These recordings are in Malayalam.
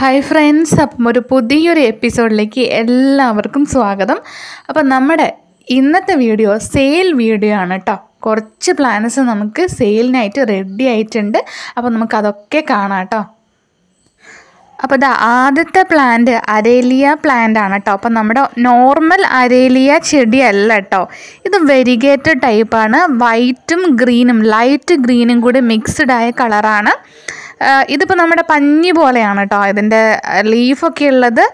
ഹായ് ഫ്രണ്ട്സ് അപ്പം ഒരു പുതിയൊരു എപ്പിസോഡിലേക്ക് എല്ലാവർക്കും സ്വാഗതം അപ്പം നമ്മുടെ ഇന്നത്തെ വീഡിയോ സെയിൽ വീഡിയോ ആണ് കേട്ടോ കുറച്ച് പ്ലാനസ് നമുക്ക് സെയിലിനായിട്ട് റെഡി ആയിട്ടുണ്ട് അപ്പം നമുക്കതൊക്കെ കാണാം കേട്ടോ അപ്പോൾ ഇതാ ആദ്യത്തെ പ്ലാന്റ് അരേലിയ പ്ലാന്റ് ആണ് കേട്ടോ അപ്പോൾ നമ്മുടെ നോർമൽ അരേലിയ ചെടിയല്ല കേട്ടോ ഇത് വെരിഗേറ്റഡ് ടൈപ്പാണ് വൈറ്റും ഗ്രീനും ലൈറ്റ് ഗ്രീനും കൂടി മിക്സ്ഡ് ആയ കളറാണ് ഇതിപ്പോൾ നമ്മുടെ പഞ്ഞി പോലെയാണ് കേട്ടോ ഇതിൻ്റെ ലീഫൊക്കെ ഉള്ളത്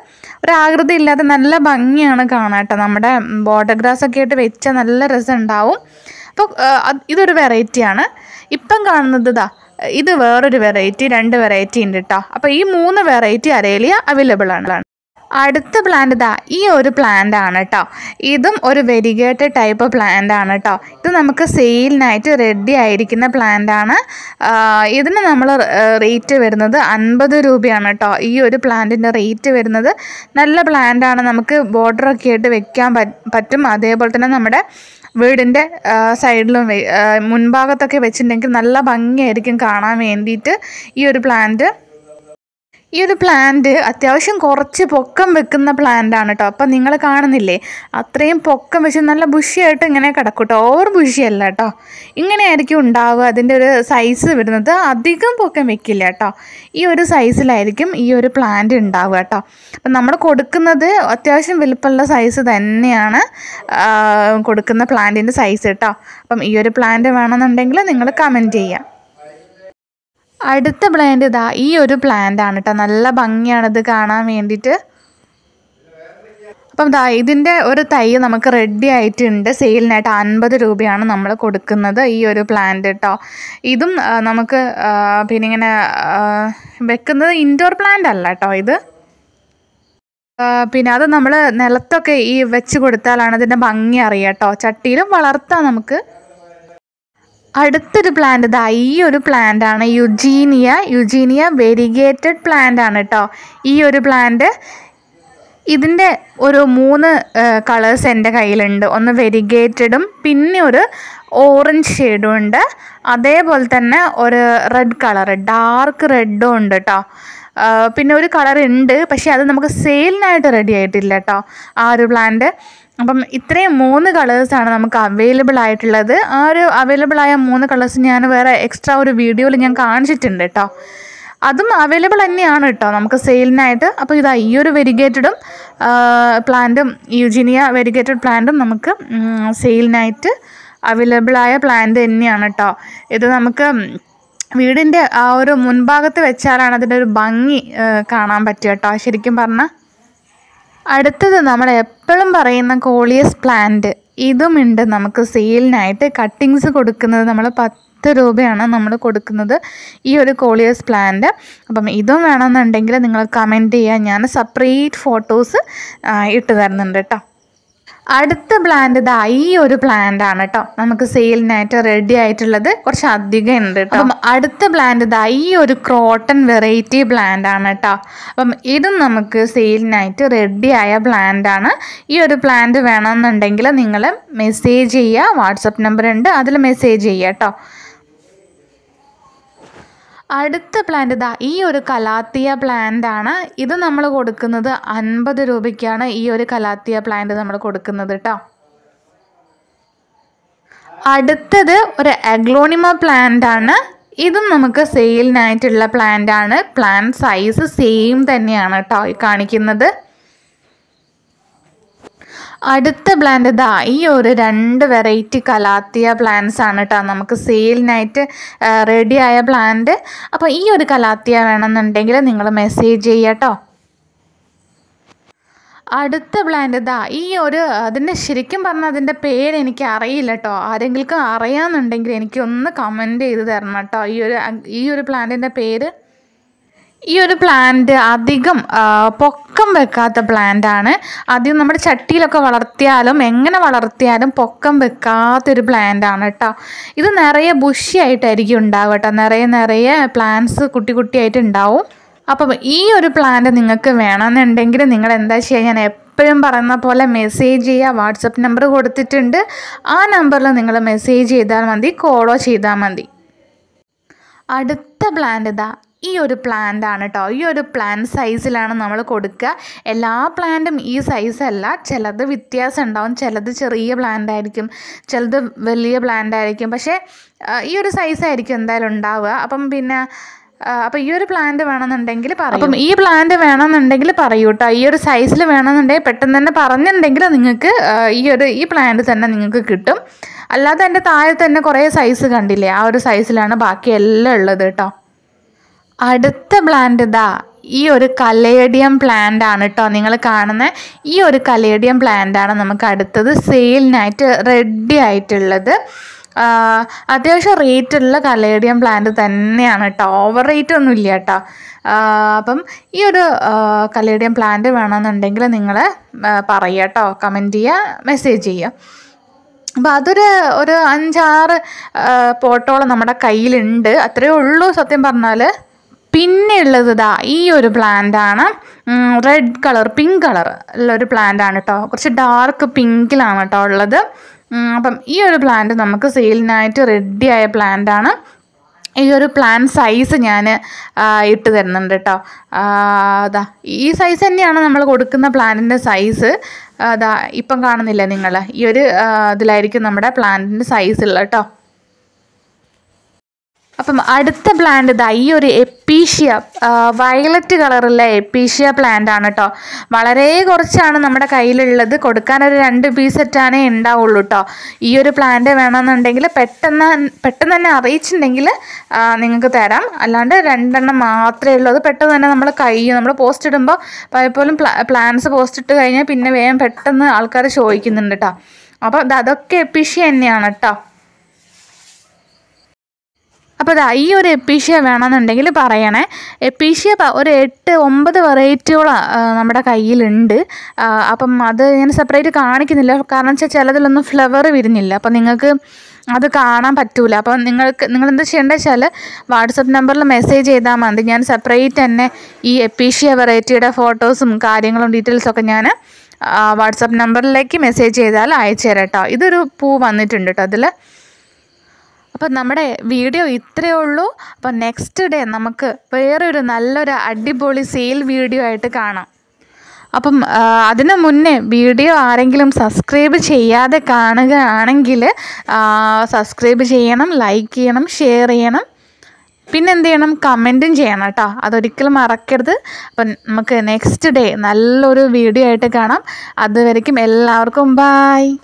ഒരാകൃതി ഇല്ലാതെ നല്ല ഭംഗിയാണ് കാണാൻ കേട്ടോ നമ്മുടെ ബോർഡർ ഗ്രാസ് ഒക്കെ ആയിട്ട് വെച്ച നല്ല രസമുണ്ടാവും അപ്പോൾ ഇതൊരു വെറൈറ്റിയാണ് ഇപ്പം കാണുന്നത് ഇതാ ഇത് വേറൊരു വെറൈറ്റി രണ്ട് വെറൈറ്റി ഉണ്ട് കേട്ടോ അപ്പോൾ ഈ മൂന്ന് വെറൈറ്റി അരേലിയ അവൈലബിൾ ആണ് അടുത്ത പ്ലാന്റ് ഇതാ ഈ ഒരു പ്ലാന്റ് ആണ് കേട്ടോ ഇതും ഒരു വെരിഗേറ്റഡ് ടൈപ്പ് പ്ലാന്റ് ആണ് കേട്ടോ ഇത് നമുക്ക് സെയിലിനായിട്ട് റെഡി ആയിരിക്കുന്ന പ്ലാന്റ് ആണ് ഇതിന് നമ്മൾ റേറ്റ് വരുന്നത് അൻപത് രൂപയാണ് കേട്ടോ ഈ ഒരു പ്ലാന്റിൻ്റെ റേറ്റ് വരുന്നത് നല്ല പ്ലാന്റ് ആണ് നമുക്ക് ബോർഡറൊക്കെ ആയിട്ട് വെക്കാൻ പറ്റും അതേപോലെ തന്നെ നമ്മുടെ വീടിൻ്റെ സൈഡിലും മുൻഭാഗത്തൊക്കെ വെച്ചിട്ടുണ്ടെങ്കിൽ നല്ല ഭംഗിയായിരിക്കും കാണാൻ വേണ്ടിയിട്ട് ഈ ഒരു പ്ലാന്റ് ഈ ഒരു പ്ലാന്റ് അത്യാവശ്യം കുറച്ച് പൊക്കം വെക്കുന്ന പ്ലാന്റാണ് കേട്ടോ അപ്പം നിങ്ങൾ കാണുന്നില്ലേ അത്രയും പൊക്കം വെച്ച് നല്ല ബുഷിയായിട്ട് ഇങ്ങനെ കിടക്കും കേട്ടോ ഓവർ ബുഷിയല്ല കേട്ടോ ഇങ്ങനെയായിരിക്കും ഉണ്ടാവുക അതിൻ്റെ ഒരു സൈസ് വരുന്നത് അധികം പൊക്കം വെക്കില്ല കേട്ടോ ഈ ഒരു സൈസിലായിരിക്കും ഈ ഒരു പ്ലാന്റ് ഉണ്ടാവുക കേട്ടോ അപ്പം നമ്മൾ കൊടുക്കുന്നത് അത്യാവശ്യം വലുപ്പമുള്ള സൈസ് തന്നെയാണ് കൊടുക്കുന്ന പ്ലാന്റിൻ്റെ സൈസ് കേട്ടോ അപ്പം ഈ ഒരു പ്ലാന്റ് വേണമെന്നുണ്ടെങ്കിൽ നിങ്ങൾ കമൻറ്റ് ചെയ്യുക അടുത്ത പ്ലാന്റ് ഇതാ ഈ ഒരു പ്ലാന്റ് ആണ് കേട്ടോ നല്ല ഭംഗിയാണിത് കാണാൻ വേണ്ടിയിട്ട് അപ്പം ദാ ഇതിൻ്റെ ഒരു തൈ നമുക്ക് റെഡി ആയിട്ടുണ്ട് സെയിലിനായിട്ട് അൻപത് രൂപയാണ് നമ്മൾ കൊടുക്കുന്നത് ഈ ഒരു പ്ലാന്റ് കേട്ടോ ഇതും നമുക്ക് പിന്നെ ഇങ്ങനെ വെക്കുന്നത് ഇൻഡോർ പ്ലാന്റ് അല്ല കേട്ടോ ഇത് പിന്നെ അത് നമ്മൾ നിലത്തൊക്കെ ഈ വെച്ച് കൊടുത്താലാണ് അതിൻ്റെ ഭംഗി അറിയാം കേട്ടോ ചട്ടിയിലും വളർത്താം നമുക്ക് അടുത്തൊരു പ്ലാന്റ് ഇതാ ഈ ഒരു പ്ലാന്റ് ആണ് യുജീനിയ യുജീനിയ വെരിഗേറ്റഡ് പ്ലാന്റ് ആണ് കേട്ടോ ഈ ഒരു പ്ലാന്റ് ഇതിൻ്റെ ഒരു മൂന്ന് കളേഴ്സ് എൻ്റെ കയ്യിലുണ്ട് ഒന്ന് വെരിഗേറ്റഡും പിന്നെ ഒരു ഓറഞ്ച് ഷെയ്ഡും ഉണ്ട് അതേപോലെ തന്നെ ഒരു റെഡ് കളർ ഡാർക്ക് റെഡും ഉണ്ട് കേട്ടോ പിന്നെ ഒരു കളർ ഉണ്ട് പക്ഷേ അത് നമുക്ക് സെയിലിനായിട്ട് റെഡി ആയിട്ടില്ല കേട്ടോ ആ ഒരു പ്ലാന്റ് അപ്പം ഇത്രയും മൂന്ന് കളേഴ്സാണ് നമുക്ക് അവൈലബിൾ ആയിട്ടുള്ളത് ആ ഒരു അവൈലബിൾ ആയ മൂന്ന് കളേഴ്സ് ഞാൻ വേറെ എക്സ്ട്രാ ഒരു വീഡിയോയിൽ ഞാൻ കാണിച്ചിട്ടുണ്ട് കേട്ടോ അതും അവൈലബിൾ തന്നെയാണ് കേട്ടോ നമുക്ക് സെയിലിനായിട്ട് അപ്പോൾ ഇതാ ഈ ഒരു വെരിഗേറ്റഡും പ്ലാന്റും യുജിനിയ വെരിഗേറ്റഡ് പ്ലാന്റും നമുക്ക് സെയിലിനായിട്ട് അവൈലബിളായ പ്ലാന്റ് തന്നെയാണ് കേട്ടോ ഇത് നമുക്ക് വീടിൻ്റെ ആ ഒരു മുൻഭാഗത്ത് വെച്ചാലാണ് അതിൻ്റെ ഒരു ഭംഗി കാണാൻ പറ്റുക കേട്ടോ ശരിക്കും പറഞ്ഞാൽ അടുത്തത് നമ്മൾ എപ്പോഴും പറയുന്ന കോളിയസ് പ്ലാന്റ് ഇതുമുണ്ട് നമുക്ക് സെയിലിനായിട്ട് കട്ടിങ്സ് കൊടുക്കുന്നത് നമ്മൾ പത്ത് രൂപയാണ് നമ്മൾ കൊടുക്കുന്നത് ഈ ഒരു കോളിയസ് പ്ലാന്റ് അപ്പം ഇതും വേണമെന്നുണ്ടെങ്കിൽ നിങ്ങൾ കമൻറ്റ് ചെയ്യുക ഞാൻ സെപ്പറേറ്റ് ഫോട്ടോസ് ഇട്ട് തരുന്നുണ്ട് കേട്ടോ അടുത്ത പ്ലാന്റ് ഇതാ ഈ ഒരു പ്ലാന്റ് ആണ് കേട്ടോ നമുക്ക് സെയിലിനായിട്ട് റെഡി ആയിട്ടുള്ളത് കുറച്ച് അധികം ഉണ്ട് അപ്പം അടുത്ത പ്ലാന്റ് ഇതാ ഈ ഒരു ക്രോട്ടൺ വെറൈറ്റി പ്ലാന്റ് ആണ് കേട്ടോ അപ്പം ഇതും നമുക്ക് സെയിലിനായിട്ട് റെഡി ആയ പ്ലാന്റ് ആണ് ഈ ഒരു പ്ലാന്റ് വേണമെന്നുണ്ടെങ്കിൽ നിങ്ങൾ മെസ്സേജ് ചെയ്യുക വാട്സപ്പ് നമ്പർ ഉണ്ട് അതിൽ മെസ്സേജ് ചെയ്യുക കേട്ടോ അടുത്ത പ്ലാന്റ് ഇതാ ഈ ഒരു കലാത്തിയ പ്ലാന്റാണ് ആണ് ഇത് നമ്മൾ കൊടുക്കുന്നത് അൻപത് രൂപയ്ക്കാണ് ഈ ഒരു കലാത്തിയ പ്ലാന്റ് നമ്മൾ കൊടുക്കുന്നത് കേട്ടോ അടുത്തത് ഒരു അഗ്ലോണിമ പ്ലാന്റാണ് ആണ് ഇതും നമുക്ക് സെയിലിനായിട്ടുള്ള പ്ലാന്റ് ആണ് പ്ലാന്റ് സൈസ് സെയിം തന്നെയാണ് കേട്ടോ കാണിക്കുന്നത് അടുത്ത പ്ലാന്റ് ഇതാ ഈ ഒരു രണ്ട് വെറൈറ്റി കലാത്തിയ പ്ലാന്റ്സ് ആണ് കേട്ടോ നമുക്ക് സെയിലിനായിട്ട് റെഡിയായ പ്ലാന്റ് അപ്പോൾ ഈ ഒരു കലാത്തിയ വേണമെന്നുണ്ടെങ്കിൽ നിങ്ങൾ മെസ്സേജ് ചെയ്യാട്ടോ അടുത്ത പ്ലാന്റ് ഇതാ ഈ ഒരു അതിൻ്റെ ശരിക്കും പറഞ്ഞാൽ അതിൻ്റെ പേര് എനിക്ക് അറിയില്ല കേട്ടോ ആരെങ്കിലും അറിയാമെന്നുണ്ടെങ്കിൽ എനിക്ക് ഒന്ന് കമൻറ്റ് ചെയ്ത് തരണം കേട്ടോ ഈ ഒരു ഈ ഒരു പ്ലാന്റിൻ്റെ പേര് ഈ ഒരു പ്ലാന്റ് അധികം പൊക്ക പൊക്കം വെക്കാത്ത പ്ലാന്റ് ആണ് ആദ്യം നമ്മുടെ ചട്ടിയിലൊക്കെ വളർത്തിയാലും എങ്ങനെ വളർത്തിയാലും പൊക്കം വെക്കാത്തൊരു പ്ലാന്റ് ആണ് കേട്ടോ ഇത് നിറയെ ബുഷിയായിട്ടായിരിക്കും ഉണ്ടാവുക കേട്ടോ നിറയെ നിറയെ പ്ലാന്റ്സ് കുട്ടി കുട്ടിയായിട്ട് ഉണ്ടാവും അപ്പം ഈ ഒരു പ്ലാന്റ് നിങ്ങൾക്ക് വേണമെന്നുണ്ടെങ്കിൽ നിങ്ങൾ എന്താ ചെയ്യുക ഞാൻ എപ്പോഴും പറയുന്ന പോലെ മെസ്സേജ് ചെയ്യുക വാട്സപ്പ് നമ്പർ കൊടുത്തിട്ടുണ്ട് ആ നമ്പറിൽ നിങ്ങൾ മെസ്സേജ് ചെയ്താൽ മതി കോളോ ചെയ്താൽ മതി അടുത്ത പ്ലാന്റ് ഇതാ ഈ ഒരു പ്ലാന്റാണ് കേട്ടോ ഈ ഒരു പ്ലാന്റ് സൈസിലാണ് നമ്മൾ കൊടുക്കുക എല്ലാ പ്ലാന്റും ഈ സൈസല്ല ചിലത് വ്യത്യാസം ഉണ്ടാവും ചിലത് ചെറിയ പ്ലാന്റ് ആയിരിക്കും ചിലത് വലിയ പ്ലാന്റ് ആയിരിക്കും പക്ഷേ ഈ ഒരു സൈസ് ആയിരിക്കും എന്തായാലും ഉണ്ടാവുക അപ്പം പിന്നെ അപ്പോൾ ഈ ഒരു പ്ലാന്റ് വേണമെന്നുണ്ടെങ്കിൽ പറയും അപ്പം ഈ പ്ലാന്റ് വേണമെന്നുണ്ടെങ്കിൽ പറയൂ കേട്ടോ ഈ ഒരു സൈസിൽ വേണമെന്നുണ്ടെങ്കിൽ പെട്ടെന്ന് തന്നെ പറഞ്ഞിട്ടുണ്ടെങ്കിൽ നിങ്ങൾക്ക് ഈ ഒരു ഈ പ്ലാന്റ് തന്നെ നിങ്ങൾക്ക് കിട്ടും അല്ലാതെ എൻ്റെ താഴെ തന്നെ കുറേ സൈസ് കണ്ടില്ലേ ആ ഒരു സൈസിലാണ് ബാക്കി എല്ലാം ഉള്ളത് കേട്ടോ അടുത്ത പ്ലാന്റ് ഇതാ ഈ ഒരു കലേഡിയം പ്ലാന്റ് ആണ് കേട്ടോ നിങ്ങൾ കാണുന്ന ഈ ഒരു കലേഡിയം പ്ലാന്റ് ആണ് നമുക്ക് അടുത്തത് സെയിലിനായിട്ട് റെഡി ആയിട്ടുള്ളത് അത്യാവശ്യം റേറ്റുള്ള കലേഡിയം പ്ലാന്റ് തന്നെയാണ് കേട്ടോ ഓവർ റേറ്റ് ഒന്നുമില്ല കേട്ടോ അപ്പം ഈ ഒരു കലേഡിയം പ്ലാന്റ് വേണമെന്നുണ്ടെങ്കിൽ നിങ്ങൾ പറയുക കേട്ടോ കമൻറ്റ് ചെയ്യുക മെസ്സേജ് ചെയ്യുക അപ്പോൾ അതൊരു ഒരു അഞ്ചാറ് പോട്ടോളം നമ്മുടെ കയ്യിലുണ്ട് അത്രയേ ഉള്ളൂ സത്യം പറഞ്ഞാൽ പിന്നെ ഇതാ ഈ ഒരു പ്ലാന്റ് ആണ് റെഡ് കളർ പിങ്ക് കളർ ഉള്ള ഒരു പ്ലാന്റ് ആണ് കേട്ടോ കുറച്ച് ഡാർക്ക് പിങ്കിലാണ് കേട്ടോ ഉള്ളത് അപ്പം ഈ ഒരു പ്ലാന്റ് നമുക്ക് സെയിലിനായിട്ട് റെഡിയായ പ്ലാന്റ് ആണ് ഈ ഒരു പ്ലാന്റ് സൈസ് ഞാൻ ഇട്ട് തരുന്നുണ്ട് കേട്ടോ അതാ ഈ സൈസ് തന്നെയാണ് നമ്മൾ കൊടുക്കുന്ന പ്ലാന്റിൻ്റെ സൈസ് അതാ ഇപ്പം കാണുന്നില്ല നിങ്ങൾ ഈ ഒരു ഇതിലായിരിക്കും നമ്മുടെ പ്ലാന്റിൻ്റെ സൈസ് ഉള്ളത് കേട്ടോ അപ്പം അടുത്ത പ്ലാന്റ് ഇതാ ഈ ഒരു എപ്പീഷ്യ വയലറ്റ് കളറുള്ള എപ്പീഷ്യ പ്ലാന്റ് ആണ് കേട്ടോ വളരെ കുറച്ചാണ് നമ്മുടെ കയ്യിലുള്ളത് കൊടുക്കാൻ ഒരു രണ്ട് പീസെറ്റാണേ ഉണ്ടാവുള്ളൂ കേട്ടോ ഈ ഒരു പ്ലാന്റ് വേണമെന്നുണ്ടെങ്കിൽ പെട്ടെന്ന് പെട്ടെന്ന് തന്നെ അറിയിച്ചിട്ടുണ്ടെങ്കിൽ നിങ്ങൾക്ക് തരാം അല്ലാണ്ട് രണ്ടെണ്ണം മാത്രമേ ഉള്ളൂ അത് പെട്ടെന്ന് തന്നെ നമ്മൾ കൈ നമ്മൾ പോസ്റ്റ് ഇടുമ്പോൾ പലപ്പോഴും പ്ലാന്റ്സ് പോസ്റ്റ് ഇട്ട് കഴിഞ്ഞാൽ പിന്നെ വേഗം പെട്ടെന്ന് ആൾക്കാർ ചോദിക്കുന്നുണ്ട് കേട്ടോ അപ്പോൾ അതൊക്കെ എപ്പീഷ്യ തന്നെയാണ് കേട്ടോ അപ്പോൾ ദാ ഈ ഒരു എപ്പീഷ്യ വേണമെന്നുണ്ടെങ്കിൽ പറയണേ എപ്പീഷ്യ ഒരു എട്ട് ഒമ്പത് വെറൈറ്റിയോളം നമ്മുടെ കയ്യിലുണ്ട് അപ്പം അത് ഞാൻ സെപ്പറേറ്റ് കാണിക്കുന്നില്ല കാരണം വെച്ചാൽ ചിലതിലൊന്നും ഫ്ലവർ വിരിഞ്ഞില്ല അപ്പം നിങ്ങൾക്ക് അത് കാണാൻ പറ്റൂല അപ്പം നിങ്ങൾക്ക് നിങ്ങൾ എന്താ ചെയ്യേണ്ടത് വെച്ചാൽ വാട്സപ്പ് നമ്പറിൽ മെസ്സേജ് ചെയ്താൽ മതി ഞാൻ സെപ്പറേറ്റ് തന്നെ ഈ എപ്പീഷ്യ വെറൈറ്റിയുടെ ഫോട്ടോസും കാര്യങ്ങളും ഡീറ്റെയിൽസൊക്കെ ഞാൻ വാട്സപ്പ് നമ്പറിലേക്ക് മെസ്സേജ് ചെയ്താൽ അയച്ചു തരാം കേട്ടോ ഇതൊരു പൂ വന്നിട്ടുണ്ട് കേട്ടോ അതിൽ അപ്പം നമ്മുടെ വീഡിയോ ഇത്രയേ ഉള്ളൂ അപ്പം നെക്സ്റ്റ് ഡേ നമുക്ക് വേറൊരു നല്ലൊരു അടിപൊളി സെയിൽ വീഡിയോ ആയിട്ട് കാണാം അപ്പം അതിനു മുന്നേ വീഡിയോ ആരെങ്കിലും സബ്സ്ക്രൈബ് ചെയ്യാതെ കാണുകയാണെങ്കിൽ സബ്സ്ക്രൈബ് ചെയ്യണം ലൈക്ക് ചെയ്യണം ഷെയർ ചെയ്യണം പിന്നെ എന്ത് ചെയ്യണം കമൻറ്റും ചെയ്യണം കേട്ടോ അതൊരിക്കലും മറക്കരുത് അപ്പം നമുക്ക് നെക്സ്റ്റ് ഡേ നല്ലൊരു വീഡിയോ ആയിട്ട് കാണാം അതുവരയ്ക്കും എല്ലാവർക്കും ബായ്